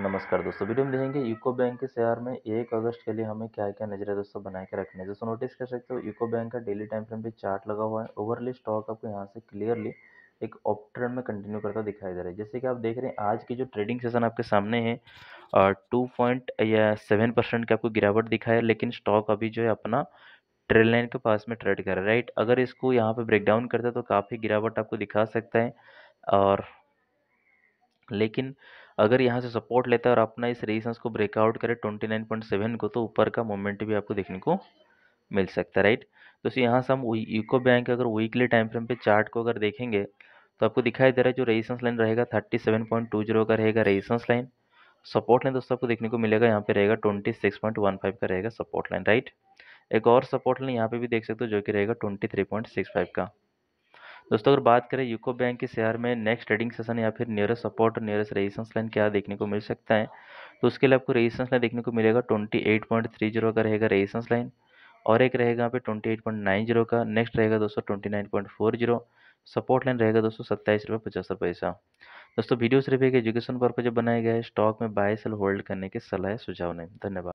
नमस्कार दोस्तों वीडियो में देखेंगे यूको बैंक के शेयर में एक अगस्त के लिए हमें क्या क्या नज़र है दोस्तों बनाए के रखने है दोस्तों नोटिस कर सकते हो यूको बैंक का डेली टाइम फ्रेम पे चार्ट लगा हुआ है ओवरली स्टॉक आपको यहाँ से क्लियरली एक अप ट्रेंड में कंटिन्यू करता दिखाई दे रहा है जैसे कि आप देख रहे हैं आज की जो ट्रेडिंग सेशन आपके सामने है टू पॉइंट या सेवन परसेंट की आपको गिरावट दिखाई है लेकिन स्टॉक अभी जो है अपना ट्रेल लाइन के पास में ट्रेड कर रहा है राइट अगर इसको यहाँ पे ब्रेकडाउन करता है तो काफ़ी गिरावट आपको दिखा सकता है और लेकिन अगर यहाँ से सपोर्ट लेता है और अपना इस रेजिस्टेंस को ब्रेकआउट करे 29.7 को तो ऊपर का मोमेंट भी आपको देखने को मिल सकता है राइट तो इसी यहाँ से हम यूको बैंक अगर वीकली टाइम फ्रेम पे चार्ट को अगर देखेंगे तो आपको दिखाई दे रहा है जो रेजिस्टेंस लाइन रहेगा 37.20 का रहेगा रेजिस्टेंस लाइन सपोर्ट लाइन दोस्तों आपको देखने को मिलेगा यहाँ पे रहेगा फाइव का रहेगा सपोर्ट लाइन राइट एक और सपोर्ट लाइन यहाँ पे भी देख सकते हो जो कि रहेगा फाइव का दोस्तों अगर बात करें यूको बैंक के शेयर में नेक्स्ट ट्रेडिंग सेशन या फिर नियरेस्ट सपोर्ट और नियरेस्ट रेजिस्टेंस लाइन क्या देखने को मिल सकता है तो उसके लिए आपको रेजिस्टेंस लाइन देखने को मिलेगा twenty eight point three zero का रहेगा रेजिस्टेंस लाइन और एक रहेगा यहाँ पे twenty eight point nine zero का नेक्स्ट रहेगा दोस्तों twenty nine point four zero support line रहेगा दोस्तों सत्ताईस रुपये पचहत्तर पैसा दोस्तों वीडियो सिर्फ एक एजुकेशन पर्पज बनाया गया है स्टॉक में बाय सेल होल्ड करने की सलाह सुझाव नहीं धन्यवाद